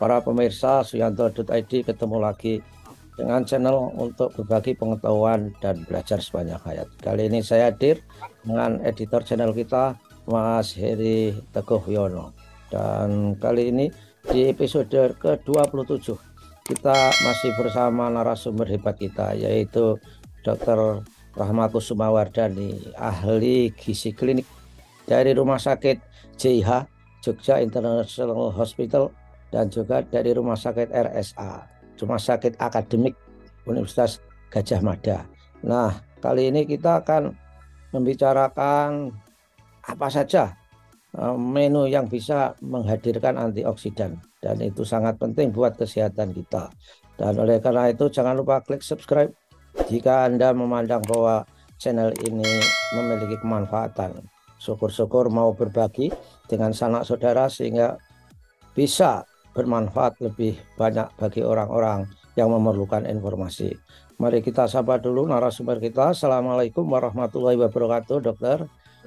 para pemirsa suyanto.id ketemu lagi dengan channel untuk berbagi pengetahuan dan belajar sebanyak hayat. Kali ini saya hadir dengan editor channel kita Mas Heri Teguh Yono. Dan kali ini di episode ke-27 kita masih bersama narasumber hebat kita yaitu Dr. Rahmaku Sumawardani, ahli gizi klinik dari Rumah Sakit JIH Jogja International Hospital dan juga dari Rumah Sakit RSA, Rumah Sakit Akademik Universitas Gajah Mada. Nah, kali ini kita akan membicarakan apa saja eh, menu yang bisa menghadirkan antioksidan dan itu sangat penting buat kesehatan kita. Dan oleh karena itu jangan lupa klik subscribe jika Anda memandang bahwa channel ini memiliki kemanfaatan. Syukur-syukur mau berbagi dengan sanak saudara sehingga bisa bermanfaat lebih banyak bagi orang-orang yang memerlukan informasi. Mari kita sapa dulu narasumber kita. Assalamualaikum warahmatullahi wabarakatuh, dokter.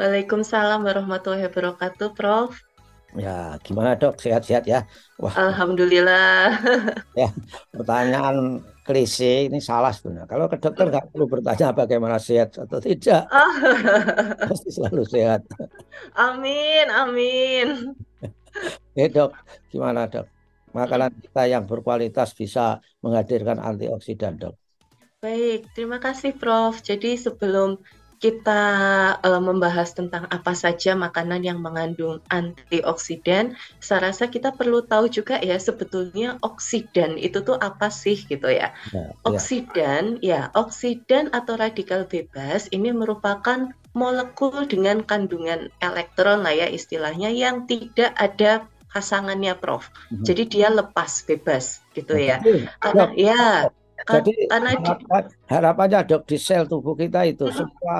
Waalaikumsalam warahmatullahi wabarakatuh, Prof. Ya, gimana dok? Sehat-sehat ya? Wah. Alhamdulillah. Ya, pertanyaan klise ini salah sebenarnya. Kalau ke dokter nggak perlu bertanya bagaimana sehat atau tidak. Oh. Pasti selalu sehat. Amin, amin. Eh dok, gimana dok? Makanan kita yang berkualitas bisa menghadirkan antioksidan dok. Baik, terima kasih Prof. Jadi sebelum kita uh, membahas tentang apa saja makanan yang mengandung antioksidan, saya rasa kita perlu tahu juga ya sebetulnya oksidan itu tuh apa sih gitu ya. Nah, iya. oksidan ya. ya, oksidan atau radikal bebas ini merupakan molekul dengan kandungan elektron lah ya istilahnya yang tidak ada pasangannya Prof. Mm-hmm. Jadi dia lepas bebas gitu ya. Jadi, karena, eh, dok, ya jadi kan, karena harapan, harapannya dok di sel tubuh kita itu mm-hmm. semua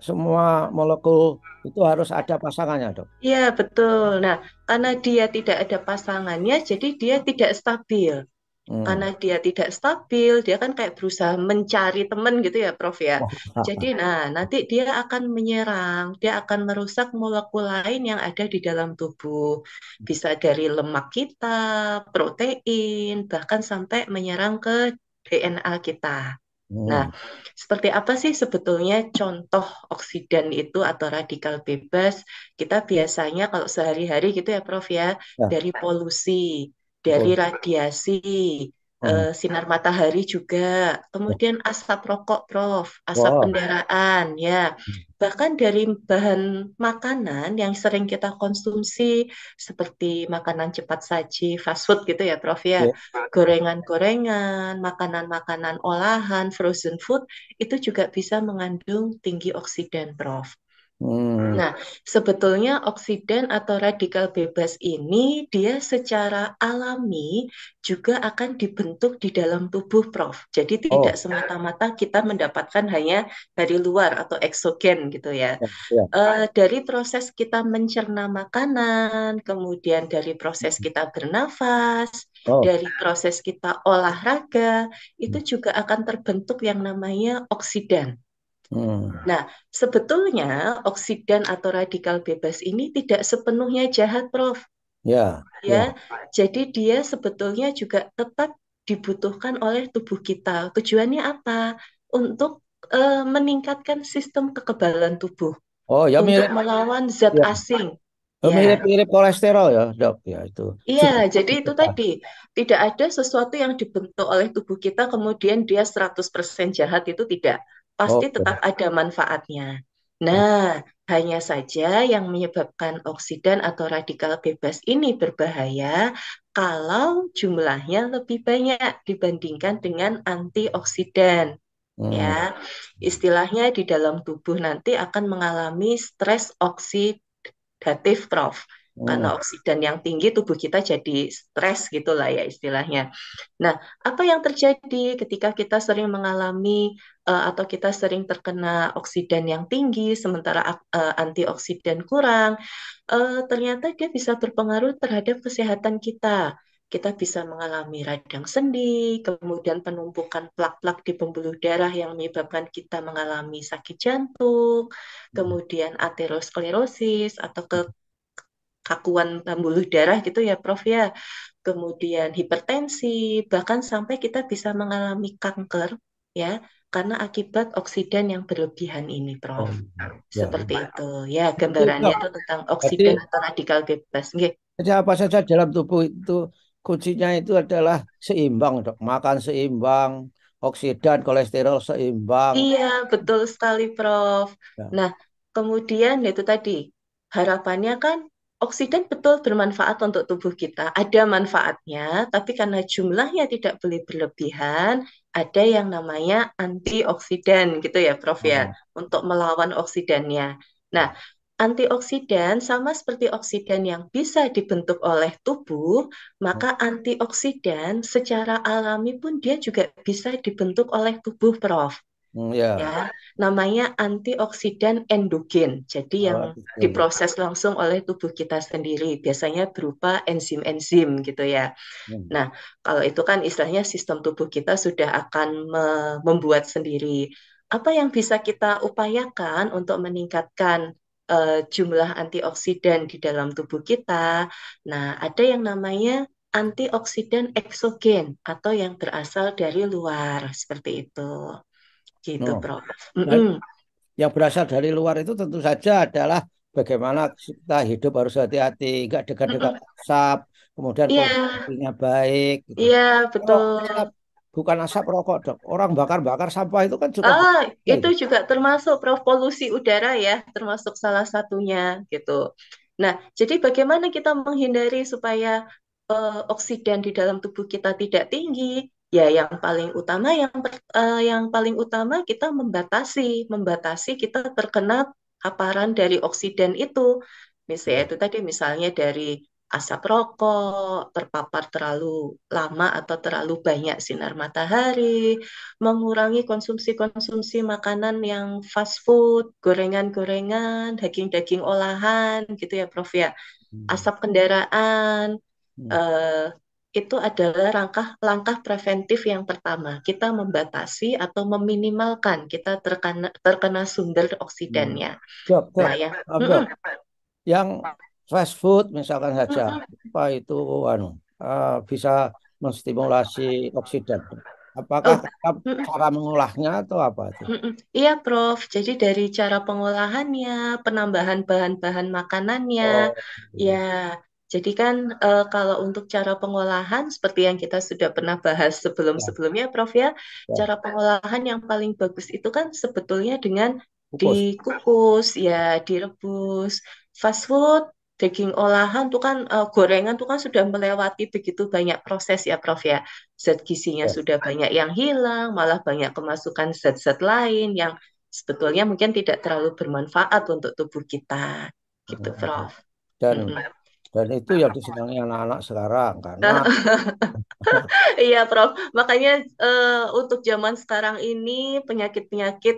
semua molekul itu harus ada pasangannya dok. Iya betul. Nah karena dia tidak ada pasangannya jadi dia tidak stabil. Hmm. Karena dia tidak stabil, dia kan kayak berusaha mencari teman gitu ya, Prof ya. Jadi nah, nanti dia akan menyerang, dia akan merusak molekul lain yang ada di dalam tubuh. Bisa dari lemak kita, protein, bahkan sampai menyerang ke DNA kita. Hmm. Nah, seperti apa sih sebetulnya contoh oksidan itu atau radikal bebas? Kita biasanya kalau sehari-hari gitu ya, Prof ya, ya. dari polusi dari radiasi uh, sinar matahari juga, kemudian asap rokok, Prof, asap kendaraan, ya, hmm. bahkan dari bahan makanan yang sering kita konsumsi seperti makanan cepat saji, fast food gitu ya, Prof ya, iya. gorengan-gorengan, makanan-makanan olahan, frozen food itu juga bisa mengandung tinggi oksidan, Prof. Hmm. Nah, sebetulnya oksidan atau radikal bebas ini dia secara alami juga akan dibentuk di dalam tubuh Prof. Jadi oh. tidak semata-mata kita mendapatkan hanya dari luar atau eksogen gitu ya. Yeah, ya, ya. yeah. Uh, dari proses kita mencerna makanan, kemudian dari proses hmm. kita bernafas, oh. dari proses kita olahraga, itu hmm. juga akan terbentuk yang namanya oksidan. Hmm. Nah, sebetulnya oksidan atau radikal bebas ini tidak sepenuhnya jahat, Prof. Ya. Ya. ya. Jadi dia sebetulnya juga tetap dibutuhkan oleh tubuh kita. Tujuannya apa? Untuk uh, meningkatkan sistem kekebalan tubuh. Oh, ya untuk mirip. melawan ya. zat oh, ya. asing. mirip mirip ya. kolesterol ya, Dok, ya itu. Iya, jadi itu tadi. Tidak ada sesuatu yang dibentuk oleh tubuh kita kemudian dia 100% jahat itu tidak pasti okay. tetap ada manfaatnya. Nah, hanya saja yang menyebabkan oksidan atau radikal bebas ini berbahaya kalau jumlahnya lebih banyak dibandingkan dengan antioksidan. Hmm. Ya, istilahnya di dalam tubuh nanti akan mengalami stres oksidatif, Prof. Hmm. Karena oksidan yang tinggi tubuh kita jadi stres gitulah ya istilahnya. Nah, apa yang terjadi ketika kita sering mengalami uh, atau kita sering terkena oksidan yang tinggi sementara uh, antioksidan kurang, uh, ternyata dia bisa berpengaruh terhadap kesehatan kita kita bisa mengalami radang sendi, kemudian penumpukan plak-plak di pembuluh darah yang menyebabkan kita mengalami sakit jantung, hmm. kemudian aterosklerosis atau ke kakuan pembuluh darah gitu ya Prof ya. Kemudian hipertensi, bahkan sampai kita bisa mengalami kanker ya karena akibat oksidan yang berlebihan ini Prof. Oh, iya, iya, Seperti ya. itu. Ya, gambarannya itu tentang oksidan Jadi, atau radikal bebas. Nggih. Jadi apa saja dalam tubuh itu kuncinya itu adalah seimbang, Dok. Makan seimbang, oksidan, kolesterol seimbang. Iya, betul sekali, Prof. Ya. Nah, kemudian itu tadi harapannya kan oksidan betul bermanfaat untuk tubuh kita, ada manfaatnya, tapi karena jumlahnya tidak boleh berlebihan, ada yang namanya antioksidan gitu ya, Prof ya, hmm. ya, untuk melawan oksidannya. Nah, antioksidan sama seperti oksidan yang bisa dibentuk oleh tubuh, maka hmm. antioksidan secara alami pun dia juga bisa dibentuk oleh tubuh, Prof. Hmm, yeah. ya namanya antioksidan endogen jadi oh, yang oh, diproses langsung oleh tubuh kita sendiri biasanya berupa enzim-enzim gitu ya hmm. nah kalau itu kan istilahnya sistem tubuh kita sudah akan me membuat sendiri apa yang bisa kita upayakan untuk meningkatkan uh, jumlah antioksidan di dalam tubuh kita nah ada yang namanya antioksidan eksogen atau yang berasal dari luar seperti itu gitu oh. Prof. Mm hmm Yang berasal dari luar itu tentu saja adalah bagaimana kita hidup harus hati-hati, nggak dekat-dekat asap, kemudian yeah. kondisinya baik. Gitu. Iya gitu. yeah, betul. Oh, bukan asap rokok dok, orang bakar-bakar sampah itu kan juga. Ah itu juga termasuk Prof polusi udara ya, termasuk salah satunya gitu. Nah jadi bagaimana kita menghindari supaya uh, eh, oksidan di dalam tubuh kita tidak tinggi, ya yang paling utama yang uh, yang paling utama kita membatasi membatasi kita terkena paparan dari oksiden itu misalnya itu tadi misalnya dari asap rokok, terpapar terlalu lama atau terlalu banyak sinar matahari, mengurangi konsumsi-konsumsi makanan yang fast food, gorengan-gorengan, daging-daging olahan gitu ya Prof ya. Hmm. Asap kendaraan, hmm. eh, itu adalah langkah langkah preventif yang pertama. Kita membatasi atau meminimalkan kita terkena terkena sumber oksidannya. Hmm. Nah, yang, jok. Mm -hmm. yang fast food misalkan saja, mm apa itu anu uh, bisa menstimulasi oksidan. Apakah oh. cara mengolahnya atau apa itu? Iya, Prof. Jadi dari cara pengolahannya, penambahan bahan-bahan makanannya, oh. ya iya. Jadi kan e, kalau untuk cara pengolahan seperti yang kita sudah pernah bahas sebelum-sebelumnya Prof ya, ya, cara pengolahan yang paling bagus itu kan sebetulnya dengan kukus. dikukus ya, direbus. Fast food, daging olahan itu kan e, gorengan itu kan sudah melewati begitu banyak proses ya Prof ya. Zat gizinya ya. sudah banyak yang hilang, malah banyak kemasukan zat-zat lain yang sebetulnya mungkin tidak terlalu bermanfaat untuk tubuh kita. Gitu Prof. Dan -hmm dan itu yang disenangi anak-anak sekarang karena Iya, Prof. Makanya uh, untuk zaman sekarang ini penyakit-penyakit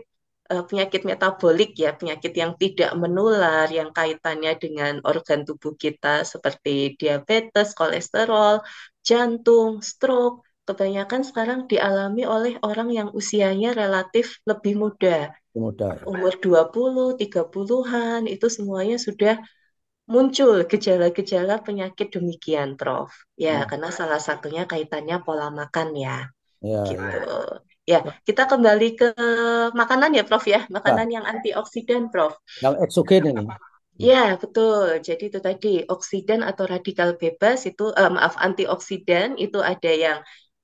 uh, penyakit metabolik ya, penyakit yang tidak menular yang kaitannya dengan organ tubuh kita seperti diabetes, kolesterol, jantung, stroke, kebanyakan sekarang dialami oleh orang yang usianya relatif lebih muda. Muda. Ya. Umur 20, 30-an itu semuanya sudah muncul gejala-gejala penyakit demikian, Prof. Ya, hmm. karena salah satunya kaitannya pola makan ya. Ya, ya. gitu. Ya. kita kembali ke makanan ya, Prof ya, makanan nah. yang antioksidan, Prof. Yang eksogen ini. Ya, betul. Jadi itu tadi oksidan atau radikal bebas itu eh, maaf antioksidan itu ada yang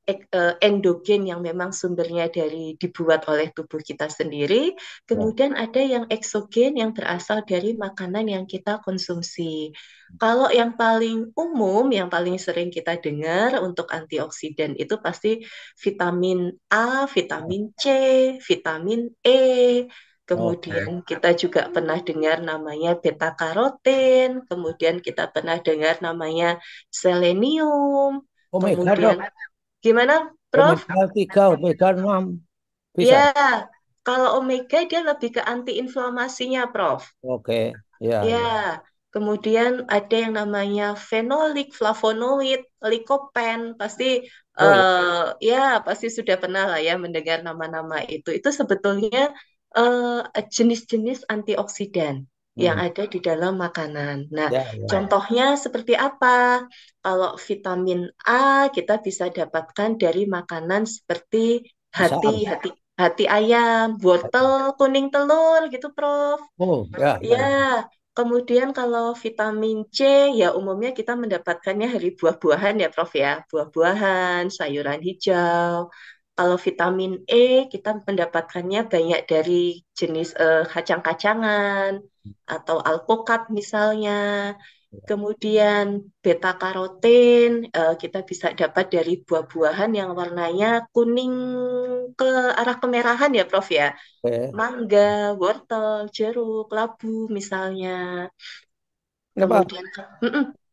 Eh, endogen yang memang sumbernya dari dibuat oleh tubuh kita sendiri, kemudian ya. ada yang eksogen yang berasal dari makanan yang kita konsumsi. Hmm. Kalau yang paling umum, yang paling sering kita dengar untuk antioksidan itu pasti vitamin A, vitamin C, vitamin E, Kemudian okay. kita juga pernah dengar namanya beta karoten. kemudian kita pernah dengar namanya selenium. Oh kemudian, Gimana, Prof? Omega 3, omega 6. Bisa? Ya, kalau omega dia lebih ke antiinflamasinya, Prof. Oke, okay. ya. Ya. ya. Kemudian ada yang namanya fenolik, flavonoid, likopen, pasti oh. uh, ya pasti sudah pernah lah ya mendengar nama-nama itu. Itu sebetulnya eh, jenis-jenis uh, jenis -jenis antioksidan yang hmm. ada di dalam makanan. Nah, ya, ya. contohnya seperti apa? Kalau vitamin A kita bisa dapatkan dari makanan seperti hati, hati hati ayam, wortel, kuning telur gitu, Prof. Oh, ya. Ya. ya. Kemudian kalau vitamin C ya umumnya kita mendapatkannya dari buah-buahan ya Prof ya, buah-buahan, sayuran hijau, kalau vitamin E kita mendapatkannya banyak dari jenis uh, kacang-kacangan atau alpukat misalnya. Ya. Kemudian beta karoten uh, eh, kita bisa dapat dari buah-buahan yang warnanya kuning ke arah kemerahan ya Prof ya. ya. Mangga, wortel, jeruk, labu misalnya. Kemudian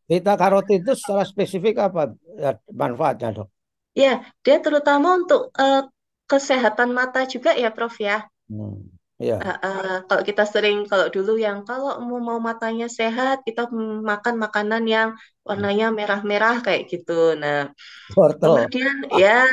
Beta karotin itu secara spesifik apa ya, manfaatnya dok? Ya, dia terutama untuk uh, kesehatan mata juga ya, Prof ya. Hmm. Ya. Uh, uh, kalau kita sering kalau dulu yang kalau mau mau matanya sehat, kita makan makanan yang warnanya hmm. merah-merah kayak gitu. Nah, wortel. Kemudian ya.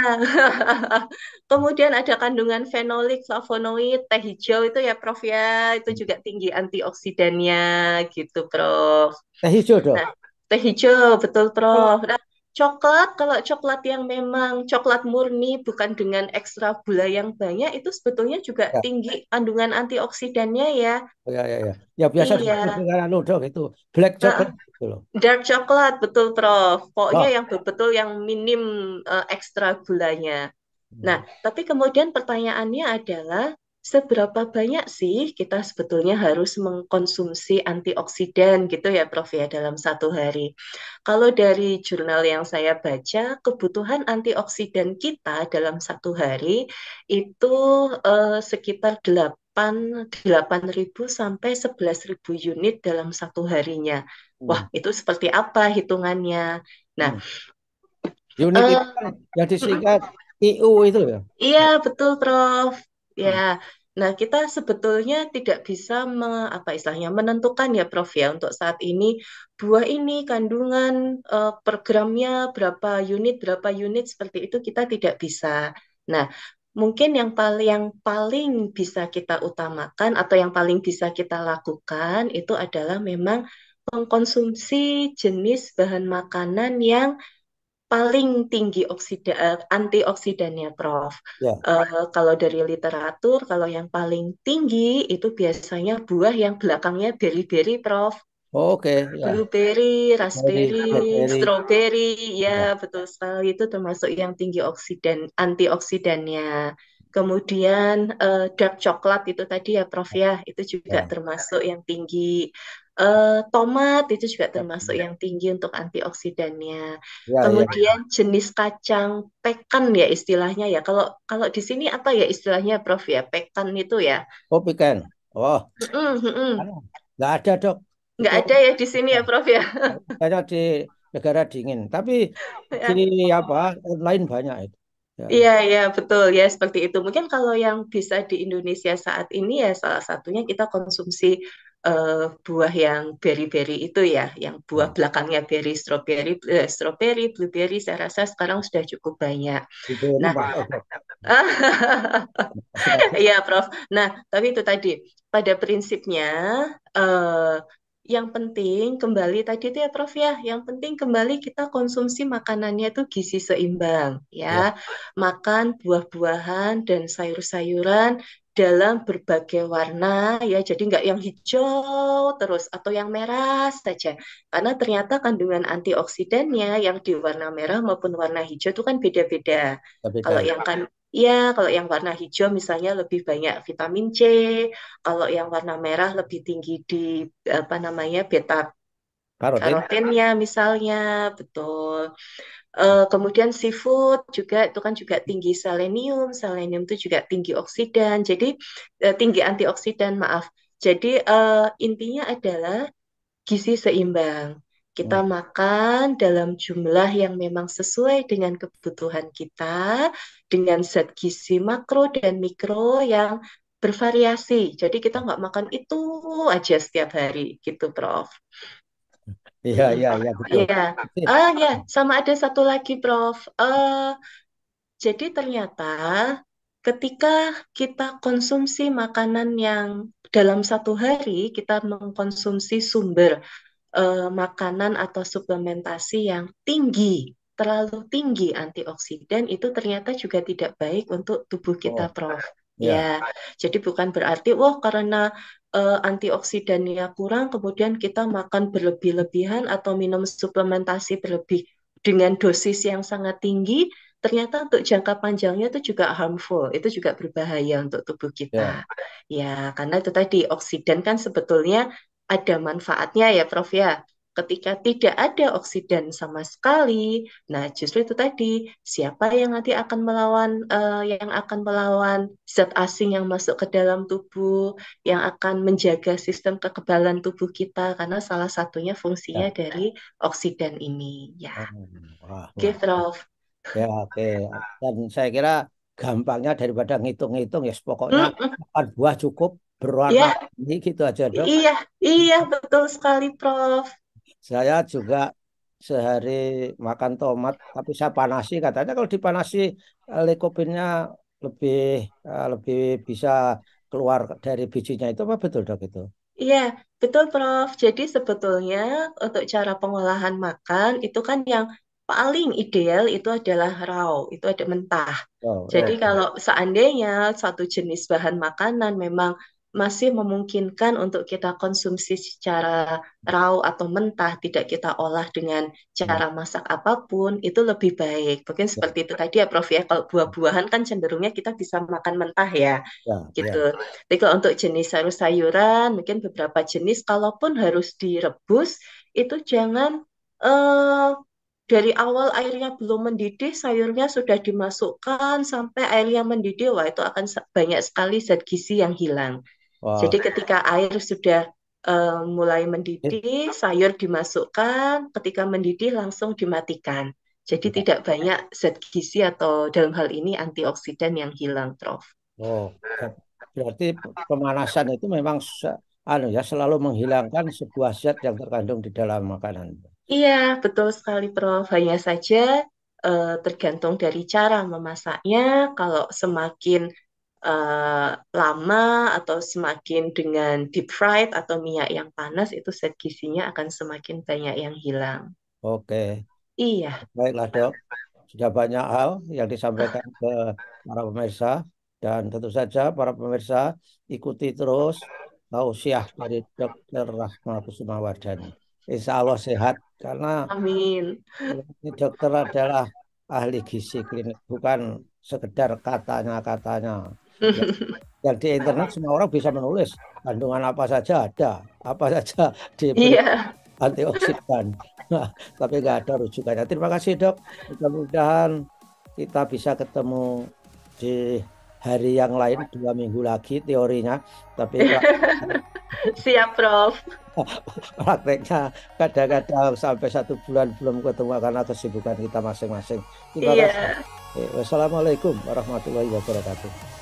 kemudian ada kandungan fenolik, flavonoid, teh hijau itu ya, Prof ya. Itu hmm. juga tinggi antioksidannya gitu, Prof. Teh hijau dong. Nah, teh hijau betul, Prof. Oh. Nah, Coklat, kalau coklat yang memang coklat murni bukan dengan ekstra gula yang banyak itu sebetulnya juga ya. tinggi kandungan antioksidannya ya. Oh, Ya ya ya. Ya biasa iya. dengan anu dong itu black coklat, nah, gitu Dark coklat betul Prof. Pokoknya oh. yang betul yang minim uh, ekstra gulanya. Hmm. Nah, tapi kemudian pertanyaannya adalah seberapa banyak sih kita sebetulnya harus mengkonsumsi antioksidan gitu ya Prof ya dalam satu hari. Kalau dari jurnal yang saya baca, kebutuhan antioksidan kita dalam satu hari itu eh, sekitar delapan 8.000 sampai 11.000 unit dalam satu harinya. Hmm. Wah, itu seperti apa hitungannya? Nah, hmm. unit uh, yang disingkat hmm. IU itu ya? Iya, betul, Prof. Ya, hmm. nah kita sebetulnya tidak bisa me, apa istilahnya menentukan ya Prof ya untuk saat ini buah ini kandungan uh, eh, per gramnya berapa unit berapa unit seperti itu kita tidak bisa. Nah, mungkin yang paling yang paling bisa kita utamakan atau yang paling bisa kita lakukan itu adalah memang mengkonsumsi jenis bahan makanan yang paling tinggi oksida eh, antioksidannya Prof. Yeah. Ya. Uh, kalau dari literatur kalau yang paling tinggi itu biasanya buah yang belakangnya beri-beri Prof. Oh, Oke. Okay. Ya. Yeah. Blueberry, raspberry, Berry. strawberry, ya yeah. betul sekali itu termasuk yang tinggi oksidan antioksidannya. Kemudian uh, dark coklat itu tadi ya Prof ya, itu juga ya. termasuk yang tinggi. Uh, tomat itu juga termasuk yang tinggi untuk antioksidannya. Ya, ya, ya. Kemudian ya. jenis kacang pekan ya istilahnya ya. Kalau kalau di sini apa ya istilahnya Prof ya? Pekan itu ya. Oh, pekan. Oh. Mm -mm. Anu, Gak ada, Dok. Gak ada ya di sini ya, nah, Prof ya. Ada di negara dingin, tapi ya. di apa? Lain banyak itu. Ya, iya, iya, betul ya seperti itu. Mungkin kalau yang bisa di Indonesia saat ini ya salah satunya kita konsumsi uh, buah yang berry-berry itu ya, yang buah hmm. belakangnya berry, strawberry, uh, strawberry, blueberry, saya rasa sekarang sudah cukup banyak. Itu nah, ya Prof. Nah, tapi itu tadi pada prinsipnya uh, yang penting kembali tadi itu ya Prof ya, yang penting kembali kita konsumsi makanannya itu gizi seimbang ya. ya. Makan buah-buahan dan sayur-sayuran dalam berbagai warna ya jadi nggak yang hijau terus atau yang merah saja karena ternyata kandungan antioksidannya yang di warna merah maupun warna hijau itu kan beda-beda kalau yang kan ya kalau yang warna hijau misalnya lebih banyak vitamin C kalau yang warna merah lebih tinggi di apa namanya beta Karotin. Karotinnya misalnya, betul. Uh, kemudian seafood juga itu kan juga tinggi selenium, selenium itu juga tinggi oksidan, jadi uh, tinggi antioksidan maaf. Jadi uh, intinya adalah gizi seimbang. Kita hmm. makan dalam jumlah yang memang sesuai dengan kebutuhan kita, dengan zat gizi makro dan mikro yang bervariasi. Jadi kita nggak makan itu aja setiap hari, gitu, Prof. Iya, iya, iya, betul. Iya. Ah, ya, sama ada satu lagi, Prof. Uh, jadi ternyata ketika kita konsumsi makanan yang dalam satu hari kita mengkonsumsi sumber uh, makanan atau suplementasi yang tinggi, terlalu tinggi antioksidan itu ternyata juga tidak baik untuk tubuh kita, oh. Prof. Ya. ya, jadi bukan berarti, wah, karena uh, antioksidannya kurang, kemudian kita makan berlebih-lebihan atau minum suplementasi berlebih dengan dosis yang sangat tinggi, ternyata untuk jangka panjangnya itu juga harmful, itu juga berbahaya untuk tubuh kita. Yeah. Ya, karena itu tadi oksidan kan sebetulnya ada manfaatnya ya, Prof ya ketika tidak ada oksidan sama sekali, nah justru itu tadi siapa yang nanti akan melawan uh, yang akan melawan zat asing yang masuk ke dalam tubuh, yang akan menjaga sistem kekebalan tubuh kita karena salah satunya fungsinya ya. dari oksidan ini, ya. Hmm, wah, Oke, Prof. Ya, oke. Okay. Dan saya kira gampangnya daripada ngitung-ngitung ya, pokoknya empat buah cukup berwarna ya. ini gitu aja dok. Iya, iya betul sekali, Prof. Saya juga sehari makan tomat tapi saya panasi katanya kalau dipanasi eh, lekopinnya lebih eh, lebih bisa keluar dari bijinya itu apa betul dok itu? Iya, betul Prof. Jadi sebetulnya untuk cara pengolahan makan itu kan yang paling ideal itu adalah raw, itu ada mentah. Oh, Jadi ya. kalau seandainya satu jenis bahan makanan memang masih memungkinkan untuk kita konsumsi secara raw atau mentah, tidak kita olah dengan cara masak apapun, itu lebih baik. Mungkin ya. seperti itu tadi ya Prof ya, kalau buah-buahan kan cenderungnya kita bisa makan mentah ya, ya gitu. Ya. Tapi kalau untuk jenis sayur-sayuran, mungkin beberapa jenis, kalaupun harus direbus, itu jangan uh, dari awal airnya belum mendidih, sayurnya sudah dimasukkan sampai airnya mendidih, wah itu akan banyak sekali zat gizi yang hilang. Wow. Jadi ketika air sudah uh, mulai mendidih, sayur dimasukkan, ketika mendidih langsung dimatikan. Jadi ya. tidak banyak zat gizi atau dalam hal ini antioksidan yang hilang, Prof. Oh, ya. berarti pemanasan itu memang anu ya selalu menghilangkan sebuah zat yang terkandung di dalam makanan. Iya, betul sekali, Prof. Hanya saja eh, tergantung dari cara memasaknya. Kalau semakin uh, lama atau semakin dengan deep fried atau minyak yang panas itu zat gizinya akan semakin banyak yang hilang. Oke. Iya. Baiklah dok. Sudah banyak hal yang disampaikan ke para pemirsa dan tentu saja para pemirsa ikuti terus tausiah dari Rahma Rahmatus Wardani. Insya Allah sehat karena Amin. Ini dokter adalah ahli gizi klinik bukan sekedar katanya-katanya ya, di internet semua orang bisa menulis kandungan apa saja ada, apa saja di yeah. antioksidan. Nah, tapi nggak ada rujukannya. Terima kasih dok. Mudah-mudahan kita bisa ketemu di hari yang lain dua minggu lagi teorinya. Tapi siap Prof. Prakteknya kadang-kadang sampai satu bulan belum ketemu karena kesibukan kita masing-masing. Terima yeah. Eh, wassalamualaikum warahmatullahi wabarakatuh.